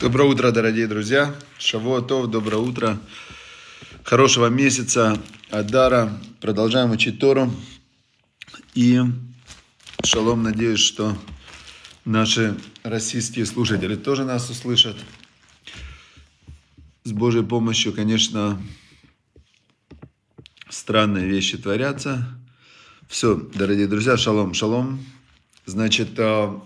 Доброе утро, дорогие друзья. Шавуатов, доброе утро. Хорошего месяца Адара. Продолжаем учить Тору. И шалом, надеюсь, что наши российские слушатели тоже нас услышат. С Божьей помощью, конечно, странные вещи творятся. Все, дорогие друзья, шалом, шалом. Значит, а,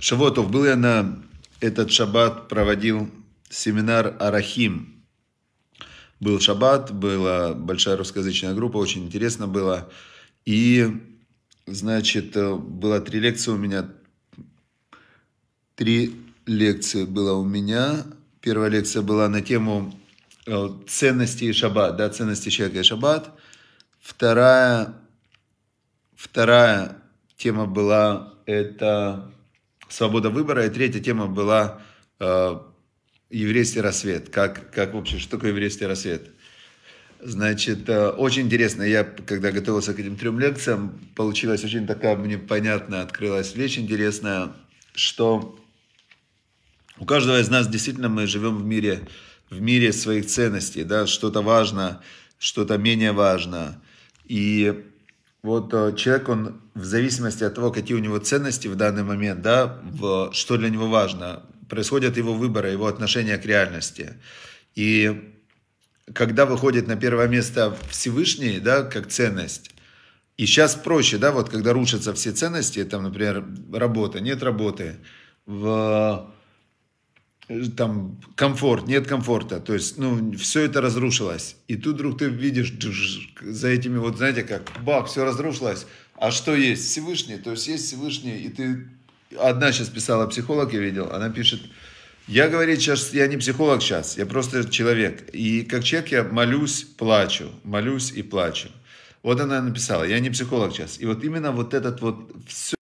Шавотов, был я на этот шаббат проводил семинар «Арахим». Был шаббат, была большая русскоязычная группа, очень интересно было. И, значит, э, было три лекции у меня. Три лекции было у меня. Первая лекция была на тему э, ценностей шаббат, да, ценности человека и шаббат. Вторая, вторая тема была это свобода выбора. И третья тема была э, еврейский рассвет. Как, как вообще, что такое еврейский рассвет? Значит, э, очень интересно. Я, когда готовился к этим трем лекциям, получилась очень такая мне понятная, открылась вещь интересная, что у каждого из нас действительно мы живем в мире, в мире своих ценностей, да, что-то важно, что-то менее важно. И вот э, человек, он в зависимости от того, какие у него ценности в данный момент, да, в, что для него важно, происходят его выборы, его отношения к реальности. И когда выходит на первое место Всевышний, да, как ценность, и сейчас проще, да, вот когда рушатся все ценности, там, например, работа, нет работы, в Э, там комфорт, нет комфорта, то есть, ну, все это разрушилось. И тут вдруг ты видишь за этими вот, знаете, как, бах, все разрушилось. А что есть? Всевышний, то есть есть Всевышний, и ты... Одна сейчас писала, психолог я видел, она пишет, я, говорит, сейчас, я не психолог сейчас, я просто человек. И как человек я молюсь, плачу, молюсь и плачу. Вот она написала, я не психолог сейчас. И вот именно вот этот вот все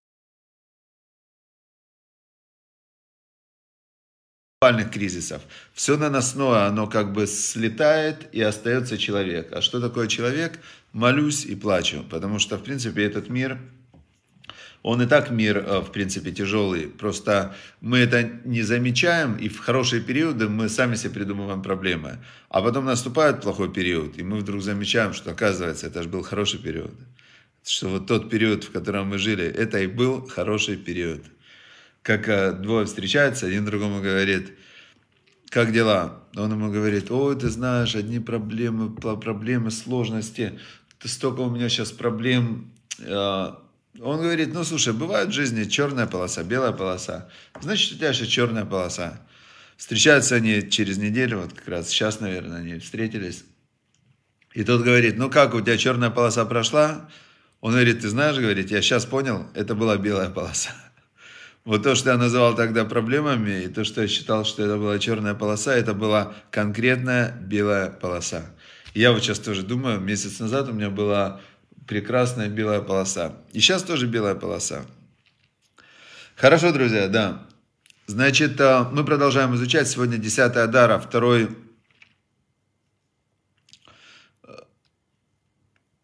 глобальных кризисов. Все наносное, оно как бы слетает и остается человек. А что такое человек? Молюсь и плачу, потому что, в принципе, этот мир, он и так мир, э, в принципе, тяжелый. Просто мы это не замечаем, и в хорошие периоды мы сами себе придумываем проблемы. А потом наступает плохой период, и мы вдруг замечаем, что, оказывается, это же был хороший период. Что вот тот период, в котором мы жили, это и был хороший период как э, двое встречаются, один другому говорит, как дела? Он ему говорит, ой, ты знаешь, одни проблемы, проблемы, сложности, ты столько у меня сейчас проблем. Э». Он говорит, ну слушай, бывает в жизни черная полоса, белая полоса, значит у тебя еще черная полоса. Встречаются они через неделю, вот как раз сейчас, наверное, они встретились. И тот говорит, ну как, у тебя черная полоса прошла? Он говорит, ты знаешь, говорит, я сейчас понял, это была белая полоса. Вот то, что я называл тогда проблемами, и то, что я считал, что это была черная полоса, это была конкретная белая полоса. я вот сейчас тоже думаю, месяц назад у меня была прекрасная белая полоса. И сейчас тоже белая полоса. Хорошо, друзья, да. Значит, э, мы продолжаем изучать. Сегодня 10 Адара, второй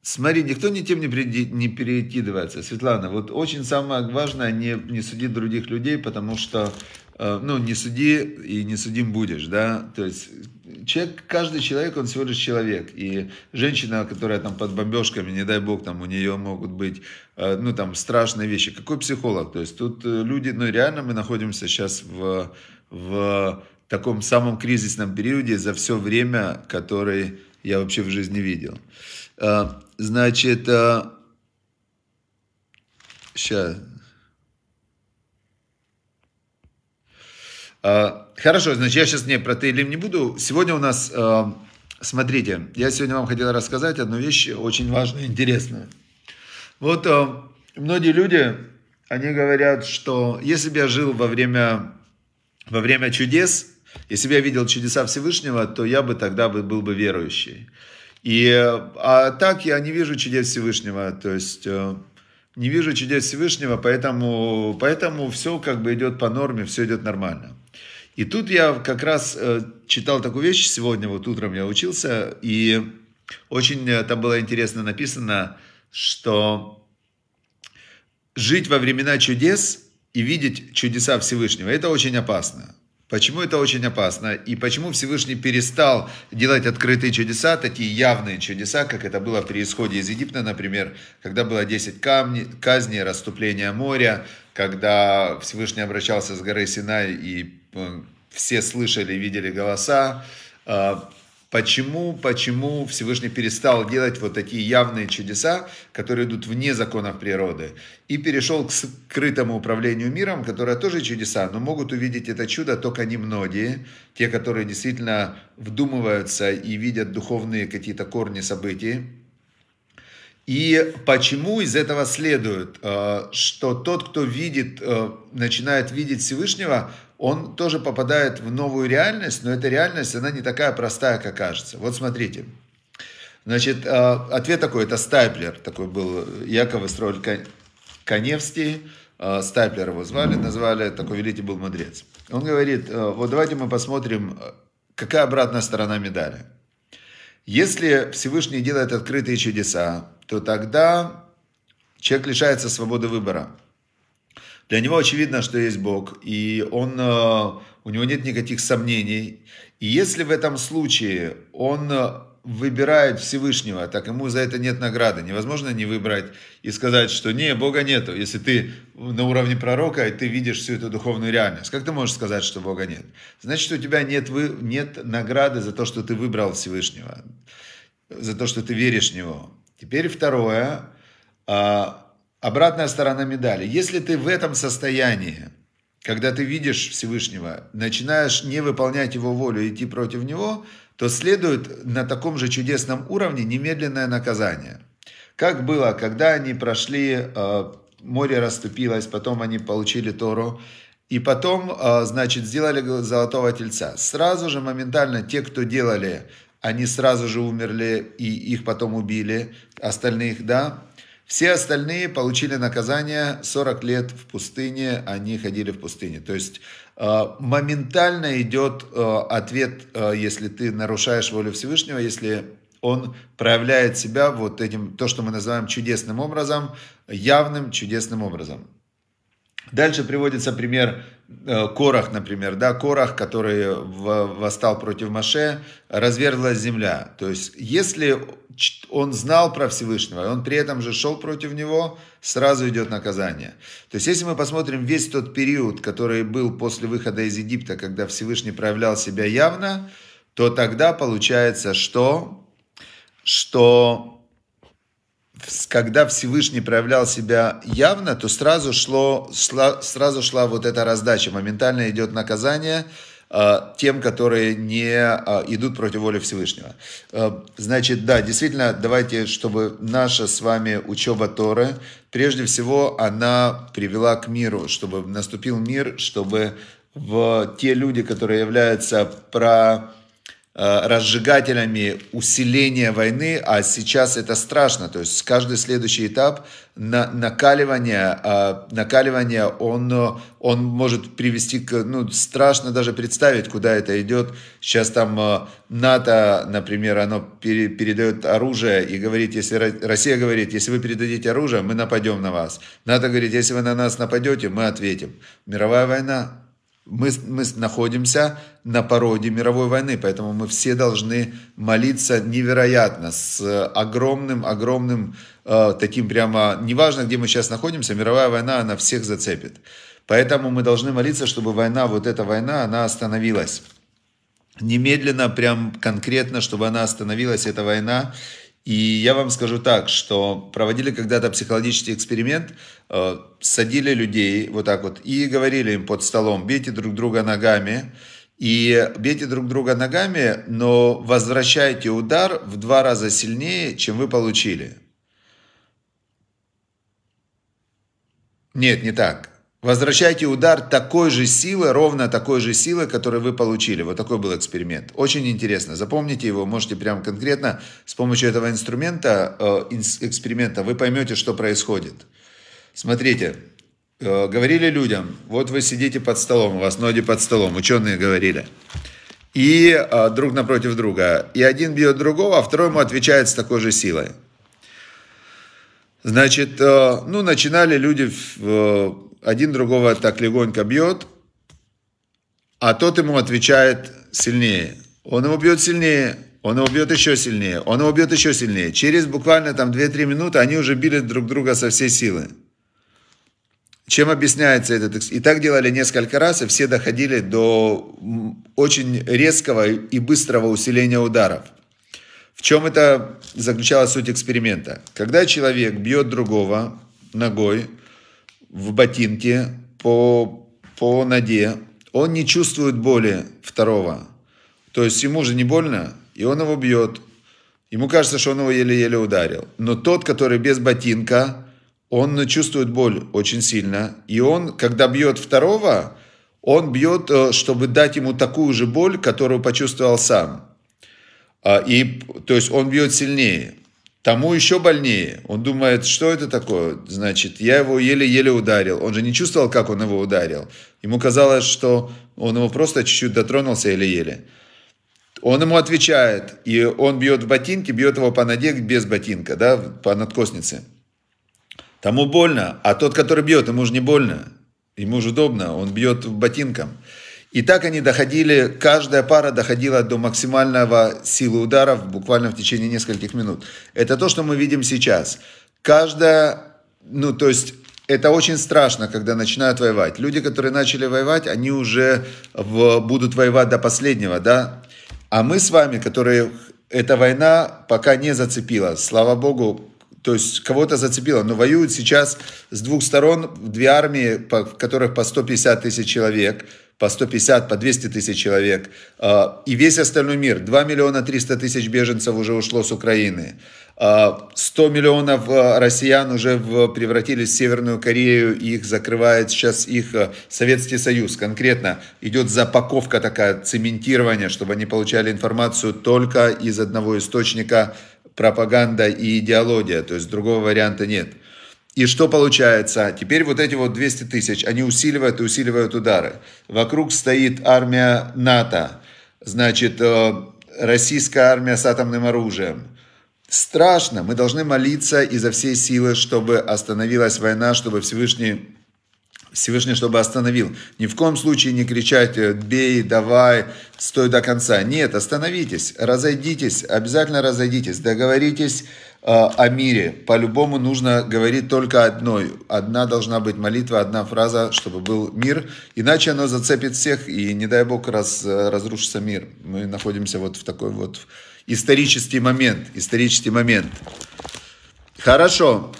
Смотри, никто ни тем не, приди, не перекидывается. Светлана, вот очень самое важное, не, не суди других людей, потому что, э, ну, не суди и не судим будешь, да. То есть человек, каждый человек, он всего лишь человек. И женщина, которая там под бомбежками, не дай бог, там у нее могут быть, э, ну, там страшные вещи. Какой психолог? То есть тут э, люди, ну, реально мы находимся сейчас в, в таком самом кризисном периоде за все время, который я вообще в жизни видел. Э, Значит, а... сейчас. А, хорошо, значит, я сейчас не про Тейлим не буду. Сегодня у нас, а, смотрите, я сегодня вам хотел рассказать одну вещь очень важную, интересную. Вот а, многие люди, они говорят, что если бы я жил во время, во время чудес, если бы я видел чудеса Всевышнего, то я бы тогда бы, был бы верующий. И, а так я не вижу чудес Всевышнего, то есть э, не вижу чудес Всевышнего, поэтому, поэтому все как бы идет по норме, все идет нормально. И тут я как раз э, читал такую вещь сегодня, вот утром я учился, и очень э, там было интересно написано, что жить во времена чудес и видеть чудеса Всевышнего, это очень опасно. Почему это очень опасно? И почему Всевышний перестал делать открытые чудеса, такие явные чудеса, как это было при исходе из Египта, например, когда было 10 камней, казней, расступление моря, когда Всевышний обращался с горы Синай и э, все слышали, видели голоса, э, Почему, почему Всевышний перестал делать вот такие явные чудеса, которые идут вне законов природы, и перешел к скрытому управлению миром, которое тоже чудеса, но могут увидеть это чудо только немногие, те, которые действительно вдумываются и видят духовные какие-то корни событий. И почему из этого следует, э, что тот, кто видит, э, начинает видеть Всевышнего, он тоже попадает в новую реальность, но эта реальность, она не такая простая, как кажется. Вот смотрите. Значит, а, ответ такой, это Стайплер такой был, Яков Истроль Коневский, а, Стайплер его звали, назвали, такой великий был мудрец. Он говорит, а, вот давайте мы посмотрим, какая обратная сторона медали. Если Всевышний делает открытые чудеса, то тогда человек лишается свободы выбора – для него очевидно, что есть Бог, и он, э, у него нет никаких сомнений. И если в этом случае он э, выбирает Всевышнего, так ему за это нет награды. Невозможно не выбрать и сказать, что не, Бога нету. Если ты на уровне пророка, и ты видишь всю эту духовную реальность, как ты можешь сказать, что Бога нет? Значит, у тебя нет, вы, нет награды за то, что ты выбрал Всевышнего, за то, что ты веришь в Него. Теперь второе. А, обратная сторона медали. Если ты в этом состоянии, когда ты видишь Всевышнего, начинаешь не выполнять его волю, идти против него, то следует на таком же чудесном уровне немедленное наказание. Как было, когда они прошли, э, море расступилось, потом они получили Тору, и потом, э, значит, сделали золотого тельца. Сразу же, моментально, те, кто делали, они сразу же умерли, и их потом убили, остальных, да, все остальные получили наказание 40 лет в пустыне, они ходили в пустыне. То есть э, моментально идет э, ответ, э, если ты нарушаешь волю Всевышнего, если он проявляет себя вот этим, то, что мы называем чудесным образом, явным чудесным образом. Дальше приводится пример Э, Корах, например, да, Корах, который восстал против Маше, разверзлась земля. То есть, если он знал про Всевышнего, и он при этом же шел против него, сразу идет наказание. То есть, если мы посмотрим весь тот период, который был после выхода из Египта, когда Всевышний проявлял себя явно, то тогда получается, что, что когда Всевышний проявлял себя явно, то сразу, шло, шла, сразу шла вот эта раздача. Моментально идет наказание а, тем, которые не э, идут против воли Всевышнего. Э, значит, да, действительно, давайте, чтобы наша с вами учеба Торы, прежде всего, она привела к миру, чтобы наступил мир, чтобы в те люди, которые являются про Э, разжигателями усиления войны, а сейчас это страшно. То есть каждый следующий этап на, накаливания, а, э, накаливания он, он может привести к... Ну, страшно даже представить, куда это идет. Сейчас там э, НАТО, например, оно пере, передает оружие и говорит, если Россия говорит, если вы передадите оружие, мы нападем на вас. НАТО говорит, если вы на нас нападете, мы ответим. Мировая война, мы, мы находимся на породе мировой войны, поэтому мы все должны молиться невероятно, с огромным-огромным э, таким прямо, неважно, где мы сейчас находимся, мировая война, она всех зацепит. Поэтому мы должны молиться, чтобы война, вот эта война, она остановилась. Немедленно, прям конкретно, чтобы она остановилась, эта война, и я вам скажу так, что проводили когда-то психологический эксперимент, э, садили людей вот так вот и говорили им под столом, бейте друг друга ногами, и бейте друг друга ногами, но возвращайте удар в два раза сильнее, чем вы получили. Нет, не так. Возвращайте удар такой же силы, ровно такой же силы, которую вы получили. Вот такой был эксперимент. Очень интересно. Запомните его, можете прямо конкретно с помощью этого инструмента, э, эксперимента, вы поймете, что происходит. Смотрите, э, говорили людям, вот вы сидите под столом, у вас ноги под столом, ученые говорили. И э, друг напротив друга. И один бьет другого, а второй ему отвечает с такой же силой. Значит, э, ну, начинали люди в э, один другого так легонько бьет, а тот ему отвечает сильнее. Он его бьет сильнее, он его бьет еще сильнее, он его бьет еще сильнее. Через буквально там 2-3 минуты они уже били друг друга со всей силы. Чем объясняется этот И так делали несколько раз, и все доходили до очень резкого и быстрого усиления ударов. В чем это заключалась суть эксперимента? Когда человек бьет другого ногой, в ботинке по, по ноге, он не чувствует боли второго. То есть ему же не больно, и он его бьет. Ему кажется, что он его еле-еле ударил. Но тот, который без ботинка, он чувствует боль очень сильно. И он, когда бьет второго, он бьет, э, чтобы дать ему такую же боль, которую почувствовал сам. А, и, то есть он бьет сильнее. Тому еще больнее. Он думает, что это такое? Значит, я его еле-еле ударил. Он же не чувствовал, как он его ударил. Ему казалось, что он его просто чуть-чуть дотронулся еле-еле. Он ему отвечает, и он бьет в ботинке, бьет его по ноге без ботинка, да, по надкоснице. Тому больно, а тот, который бьет, ему же не больно. Ему же удобно, он бьет ботинком. И так они доходили, каждая пара доходила до максимального силы ударов буквально в течение нескольких минут. Это то, что мы видим сейчас. Каждая, ну то есть это очень страшно, когда начинают воевать. Люди, которые начали воевать, они уже в, будут воевать до последнего, да? А мы с вами, которые эта война пока не зацепила, слава богу, то есть кого-то зацепила, но воюют сейчас с двух сторон две армии, в которых по 150 тысяч человек – по 150, по 200 тысяч человек. А, и весь остальной мир, 2 миллиона 300 тысяч беженцев уже ушло с Украины. 100 а, миллионов а, россиян уже превратились в Северную Корею, и их закрывает сейчас их Советский Союз. Конкретно идет запаковка такая, цементирование, чтобы они получали информацию только из одного источника пропаганда и идеология, то есть другого варианта нет. И что получается? Теперь вот эти вот 200 тысяч, они усиливают и усиливают удары. Вокруг стоит армия НАТО, значит, э, российская армия с атомным оружием. Страшно, мы должны молиться изо всей силы, чтобы остановилась война, чтобы Всевышний, Всевышний чтобы остановил. Ни в коем случае не кричать э, «бей», «давай», «стой до конца». Нет, остановитесь, разойдитесь, обязательно разойдитесь, договоритесь, Э, о мире. По-любому нужно говорить только одной. Одна должна быть молитва, одна фраза, чтобы был мир. Иначе оно зацепит всех, и не дай бог раз, э, разрушится мир. Мы находимся вот в такой вот исторический момент. Исторический момент. Хорошо,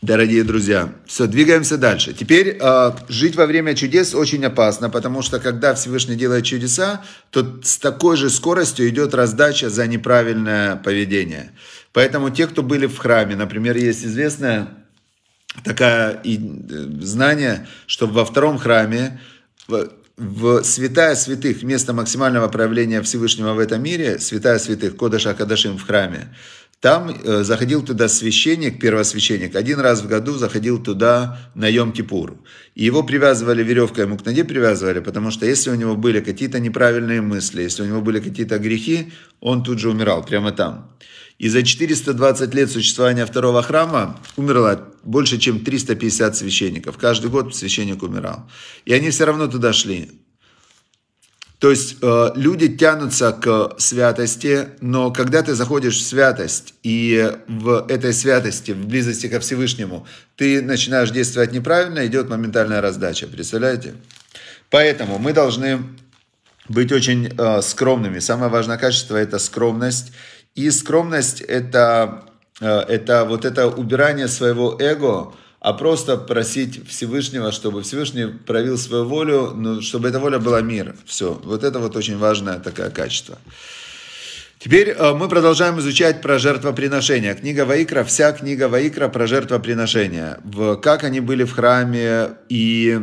дорогие друзья. Все, двигаемся дальше. Теперь э, жить во время чудес очень опасно, потому что когда Всевышний делает чудеса, то с такой же скоростью идет раздача за неправильное поведение. Поэтому те, кто были в храме, например, есть известное такое э, знание, что во втором храме в святая святых, место максимального проявления Всевышнего в этом мире, святая святых, Кодыша Кадашим в храме, там э, заходил туда священник, первосвященник, один раз в году заходил туда на Йом-Кипур. И его привязывали веревкой, ему к ноге привязывали, потому что если у него были какие-то неправильные мысли, если у него были какие-то грехи, он тут же умирал, прямо там. И за 420 лет существования второго храма умерло больше, чем 350 священников. Каждый год священник умирал. И они все равно туда шли. То есть э, люди тянутся к святости, но когда ты заходишь в святость, и в этой святости, в близости ко Всевышнему, ты начинаешь действовать неправильно, идет моментальная раздача, представляете? Поэтому мы должны быть очень э, скромными. Самое важное качество – это скромность и скромность это, э, это вот это убирание своего эго, а просто просить Всевышнего, чтобы Всевышний провел свою волю, но ну, чтобы эта воля была мир. Все. Вот это вот очень важное такое качество. Теперь э, мы продолжаем изучать про жертвоприношения. Книга Ваикра, вся книга Ваикра про жертвоприношения. как они были в храме и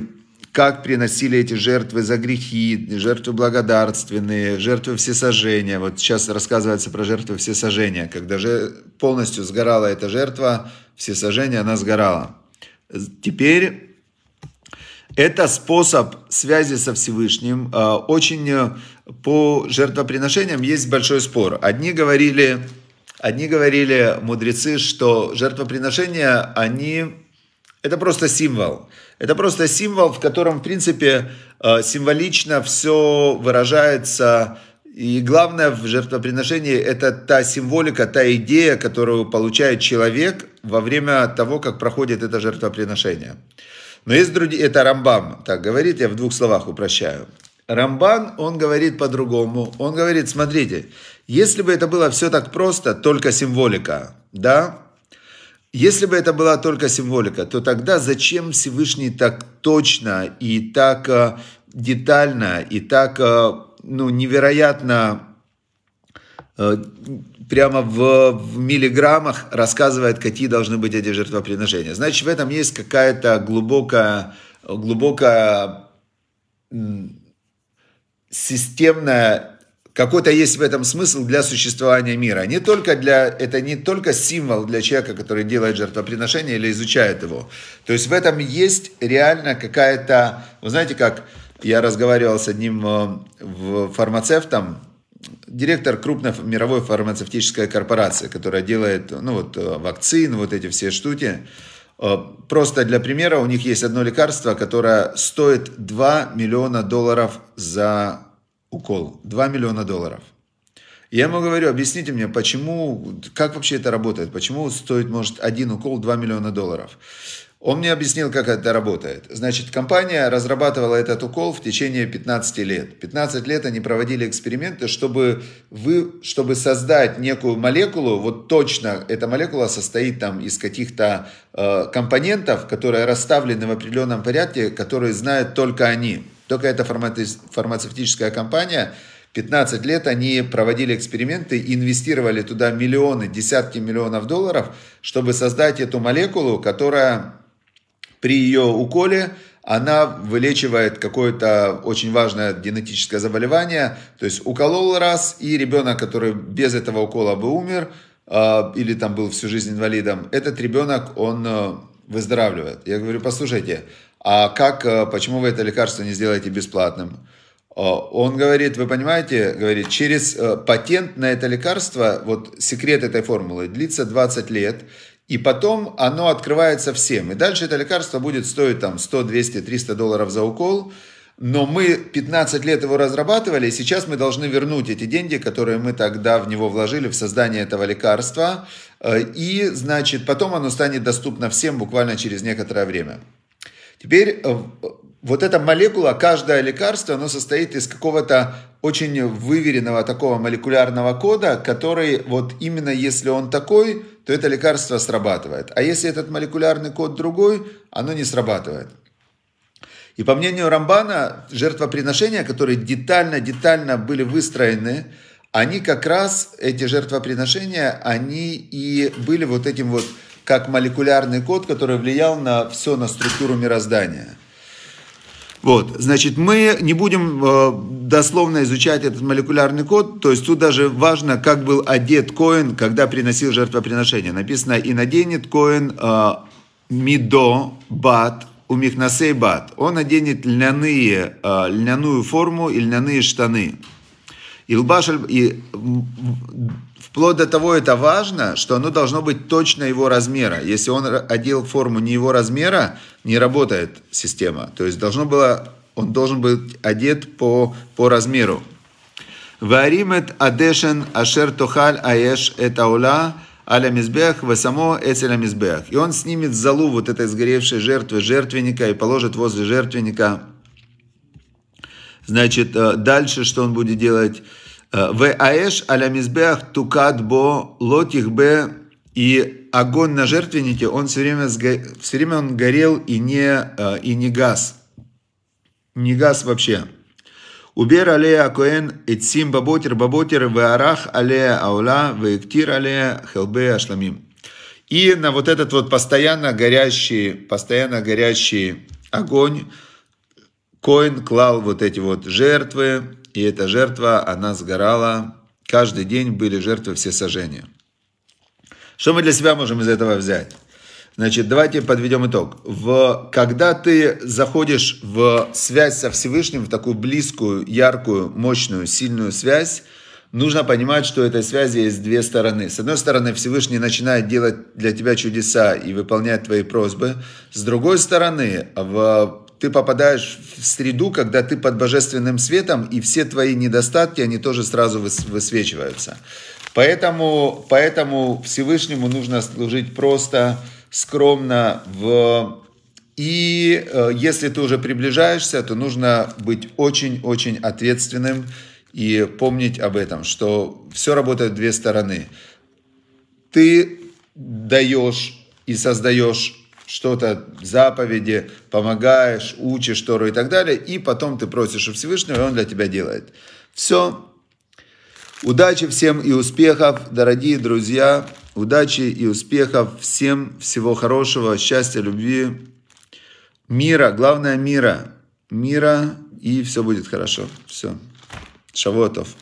как приносили эти жертвы за грехи, жертвы благодарственные, жертвы всесожжения. Вот сейчас рассказывается про жертвы всесожжения, когда же полностью сгорала эта жертва, всесожжение, она сгорала. Теперь это способ связи со Всевышним. А, очень э, по жертвоприношениям есть большой спор. Одни говорили, одни говорили мудрецы, что жертвоприношения, они это просто символ. Это просто символ, в котором, в принципе, э, символично все выражается. И главное в жертвоприношении – это та символика, та идея, которую получает человек во время того, как проходит это жертвоприношение. Но есть другие, это Рамбам так говорит, я в двух словах упрощаю. Рамбан, он говорит по-другому. Он говорит, смотрите, если бы это было все так просто, только символика, да, если бы это была только символика, то тогда зачем Всевышний так точно и так э, детально и так э, ну, невероятно э, прямо в, в миллиграммах рассказывает, какие должны быть эти жертвоприношения. Значит, в этом есть какая-то глубокая, глубокая системная какой-то есть в этом смысл для существования мира. Не только для, это не только символ для человека, который делает жертвоприношение или изучает его. То есть в этом есть реально какая-то... Вы знаете, как я разговаривал с одним э, фармацевтом, директор крупной мировой фармацевтической корпорации, которая делает ну, вот, э, вакцин, вот эти все штуки. Э, просто для примера, у них есть одно лекарство, которое стоит 2 миллиона долларов за укол 2 миллиона долларов. И я ему говорю, объясните мне, почему, как вообще это работает, почему стоит, может, один укол 2 миллиона долларов. Он мне объяснил, как это работает. Значит, компания разрабатывала этот укол в течение 15 лет. 15 лет они проводили эксперименты, чтобы, вы, чтобы создать некую молекулу, вот точно эта молекула состоит там из каких-то э, компонентов, которые расставлены в определенном порядке, которые знают только они. Только эта фармацевтическая компания 15 лет они проводили эксперименты, инвестировали туда миллионы, десятки миллионов долларов, чтобы создать эту молекулу, которая при ее уколе она вылечивает какое-то очень важное генетическое заболевание. То есть уколол раз, и ребенок, который без этого укола бы умер, а, или там был всю жизнь инвалидом, этот ребенок, он э, выздоравливает. Я говорю, послушайте, а как, э, почему вы это лекарство не сделаете бесплатным? Э, он говорит, вы понимаете, говорит, через э, патент на это лекарство, вот секрет этой формулы, длится 20 лет, и потом оно открывается всем. И дальше это лекарство будет стоить там 100, 200, 300 долларов за укол, но мы 15 лет его разрабатывали, и сейчас мы должны вернуть эти деньги, которые мы тогда в него вложили, в создание этого лекарства. И, значит, потом оно станет доступно всем буквально через некоторое время. Теперь э, э, вот эта молекула, каждое лекарство, оно состоит из какого-то очень выверенного такого молекулярного кода, который вот именно если он такой, то это лекарство срабатывает. А если этот молекулярный код другой, оно не срабатывает. И по мнению Рамбана, жертвоприношения, которые детально-детально были выстроены, они как раз, эти жертвоприношения, они и были вот этим вот как молекулярный код, который влиял на все, на структуру мироздания. Вот, значит, мы не будем э, дословно изучать этот молекулярный код, то есть тут даже важно, как был одет Коин, когда приносил жертвоприношение. Написано, и наденет Коин э, мидо бат у михнасей бат. Он оденет льняные, э, льняную форму и льняные штаны. Илбаш и Вплоть до того это важно, что оно должно быть точно его размера. Если он одел форму не его размера, не работает система. То есть должно было, он должен быть одет по, по размеру. Варимет адешен ашер тохаль аеш это аула аля мизбех весамо эцеля мизбех. И он снимет залу вот этой сгоревшей жертвы жертвенника и положит возле жертвенника. Значит, э, дальше что он будет делать? В Аэш аля тукат бо лотих бе и огонь на жертвеннике, он все время, все время он горел и не, э, и не газ. Не газ вообще. Убер алея акоен этсим баботер баботер веарах але аула веектир але хелбе ашламим. И на вот этот вот постоянно горящий, постоянно горящий огонь Коин клал вот эти вот жертвы, и эта жертва, она сгорала. Каждый день были жертвы все сожжения. Что мы для себя можем из этого взять? Значит, давайте подведем итог. В, когда ты заходишь в связь со Всевышним, в такую близкую, яркую, мощную, сильную связь, нужно понимать, что этой связи есть две стороны. С одной стороны, Всевышний начинает делать для тебя чудеса и выполнять твои просьбы. С другой стороны, в ты попадаешь в среду, когда ты под божественным светом, и все твои недостатки, они тоже сразу высвечиваются. Поэтому, поэтому Всевышнему нужно служить просто, скромно. В... И э, если ты уже приближаешься, то нужно быть очень-очень ответственным и помнить об этом, что все работает в две стороны. Ты даешь и создаешь что-то, заповеди, помогаешь, учишь Тору и так далее, и потом ты просишь у Всевышнего, и он для тебя делает. Все. Удачи всем и успехов, дорогие друзья. Удачи и успехов всем, всего хорошего, счастья, любви, мира, главное мира, мира, и все будет хорошо. Все. Шавотов.